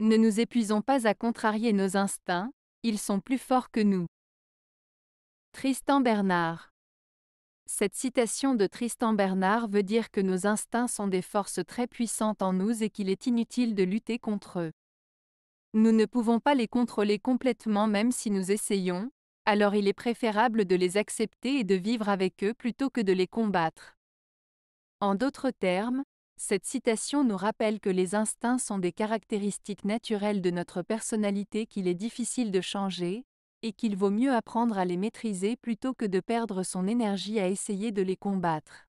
Ne nous épuisons pas à contrarier nos instincts, ils sont plus forts que nous. Tristan Bernard Cette citation de Tristan Bernard veut dire que nos instincts sont des forces très puissantes en nous et qu'il est inutile de lutter contre eux. Nous ne pouvons pas les contrôler complètement même si nous essayons, alors il est préférable de les accepter et de vivre avec eux plutôt que de les combattre. En d'autres termes, cette citation nous rappelle que les instincts sont des caractéristiques naturelles de notre personnalité qu'il est difficile de changer, et qu'il vaut mieux apprendre à les maîtriser plutôt que de perdre son énergie à essayer de les combattre.